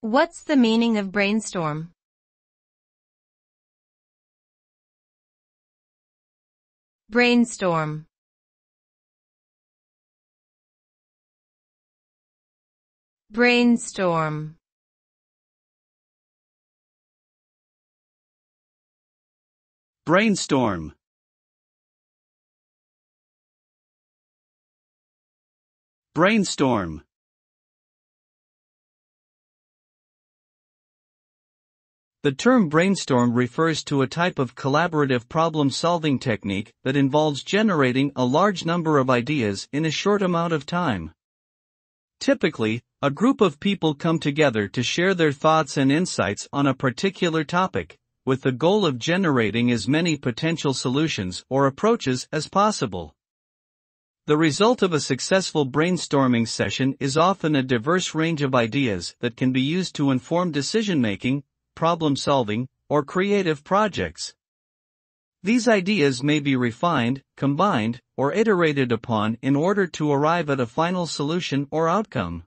What's the meaning of brainstorm? Brainstorm. Brainstorm. Brainstorm. Brainstorm. The term brainstorm refers to a type of collaborative problem solving technique that involves generating a large number of ideas in a short amount of time. Typically, a group of people come together to share their thoughts and insights on a particular topic, with the goal of generating as many potential solutions or approaches as possible. The result of a successful brainstorming session is often a diverse range of ideas that can be used to inform decision making problem solving, or creative projects. These ideas may be refined, combined, or iterated upon in order to arrive at a final solution or outcome.